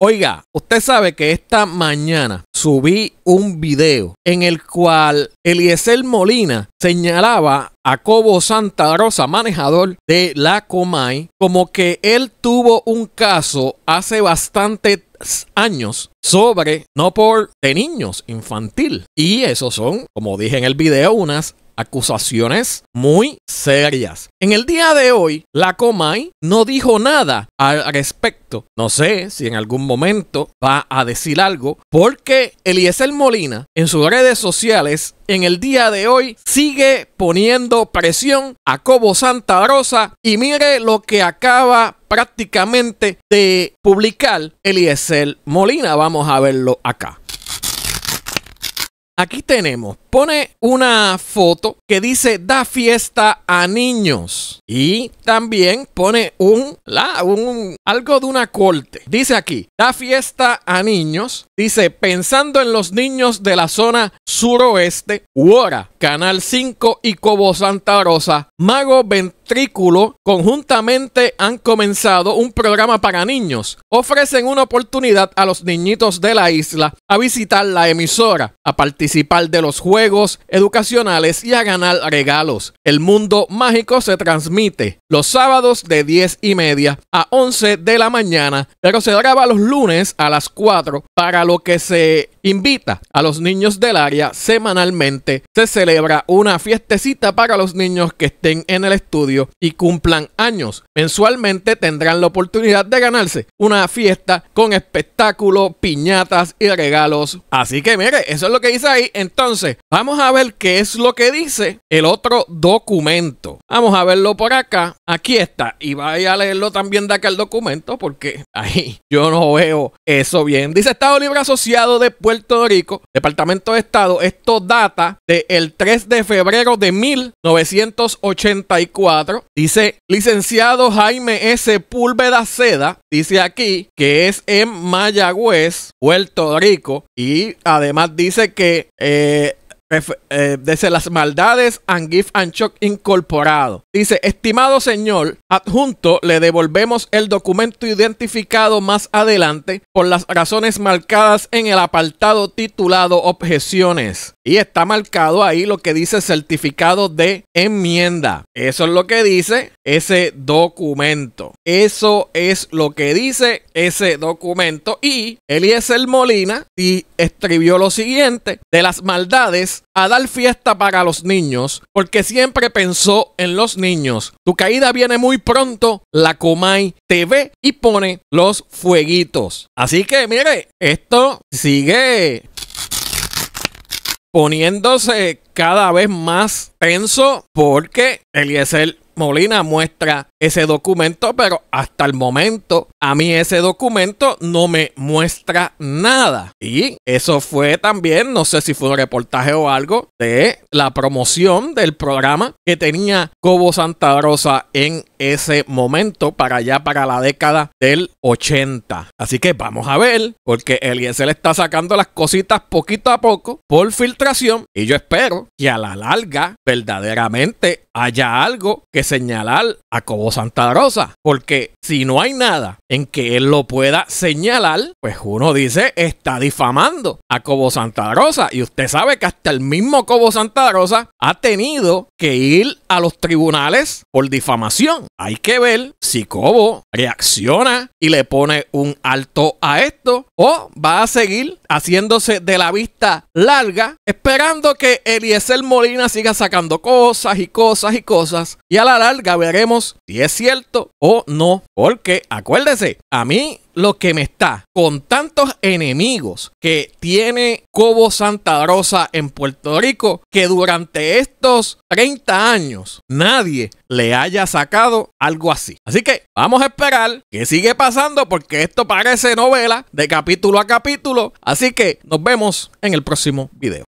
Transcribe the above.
Oiga, usted sabe que esta mañana subí un video en el cual Eliezer Molina señalaba a Cobo Santa Rosa, manejador de la Comay, como que él tuvo un caso hace bastantes años sobre no por de niños infantil y esos son como dije en el video unas acusaciones muy serias. En el día de hoy, la Comay no dijo nada al respecto. No sé si en algún momento va a decir algo, porque Eliezer Molina en sus redes sociales en el día de hoy sigue poniendo presión a Cobo Santa Rosa y mire lo que acaba prácticamente de publicar Eliezer Molina. Vamos a verlo acá. Aquí tenemos pone una foto que dice da fiesta a niños y también pone un, un, algo de una corte. Dice aquí, da fiesta a niños, dice pensando en los niños de la zona suroeste, Uora, Canal 5 y Cobo Santa Rosa, Mago Ventrículo conjuntamente han comenzado un programa para niños. Ofrecen una oportunidad a los niñitos de la isla a visitar la emisora, a participar de los juegos juegos educacionales y a ganar regalos. El mundo mágico se transmite los sábados de 10 y media a 11 de la mañana, pero se graba los lunes a las 4 para lo que se invita a los niños del área semanalmente. Se celebra una fiestecita para los niños que estén en el estudio y cumplan años. Mensualmente tendrán la oportunidad de ganarse una fiesta con espectáculo, piñatas y regalos. Así que mire, eso es lo que dice ahí. Entonces, Vamos a ver qué es lo que dice el otro documento. Vamos a verlo por acá. Aquí está. Y vaya a leerlo también de acá el documento porque ahí yo no veo eso bien. Dice Estado Libre Asociado de Puerto Rico, Departamento de Estado. Esto data del 3 de febrero de 1984. Dice licenciado Jaime S. Púlveda Seda. Dice aquí que es en Mayagüez, Puerto Rico. Y además dice que... Eh, eh, desde las maldades and gift and shock incorporado. Dice, estimado señor, adjunto, le devolvemos el documento identificado más adelante por las razones marcadas en el apartado titulado objeciones. Y está marcado ahí lo que dice certificado de enmienda. Eso es lo que dice ese documento. Eso es lo que dice ese documento. Y el Molina y escribió lo siguiente, de las maldades a dar fiesta para los niños, porque siempre pensó en los niños. Tu caída viene muy pronto, la Comay te ve y pone los fueguitos. Así que mire, esto sigue poniéndose cada vez más tenso porque Eliezer Molina muestra ese documento, pero hasta el momento a mí ese documento no me muestra nada. Y eso fue también, no sé si fue un reportaje o algo, de la promoción del programa que tenía Cobo Santa Rosa en ese momento para allá para la década del 80. Así que vamos a ver, porque se le está sacando las cositas poquito a poco por filtración y yo espero que a la larga verdaderamente haya algo que señalar a Cobo Santa Rosa. Porque si no hay nada en que él lo pueda señalar, pues uno dice está difamando a Cobo Santa Rosa. Y usted sabe que hasta el mismo Cobo Santa Rosa ha tenido que ir a los tribunales por difamación. Hay que ver si Cobo reacciona y le pone un alto a esto o va a seguir haciéndose de la vista larga esperando que Eliezer Molina siga sacando cosas y cosas y cosas y a la larga veremos si es cierto o no porque acuérdese a mí lo que me está. Con tantos enemigos que tiene Cobo Santa Rosa en Puerto Rico, que durante estos 30 años nadie le haya sacado algo así. Así que vamos a esperar que sigue pasando porque esto parece novela de capítulo a capítulo. Así que nos vemos en el próximo video.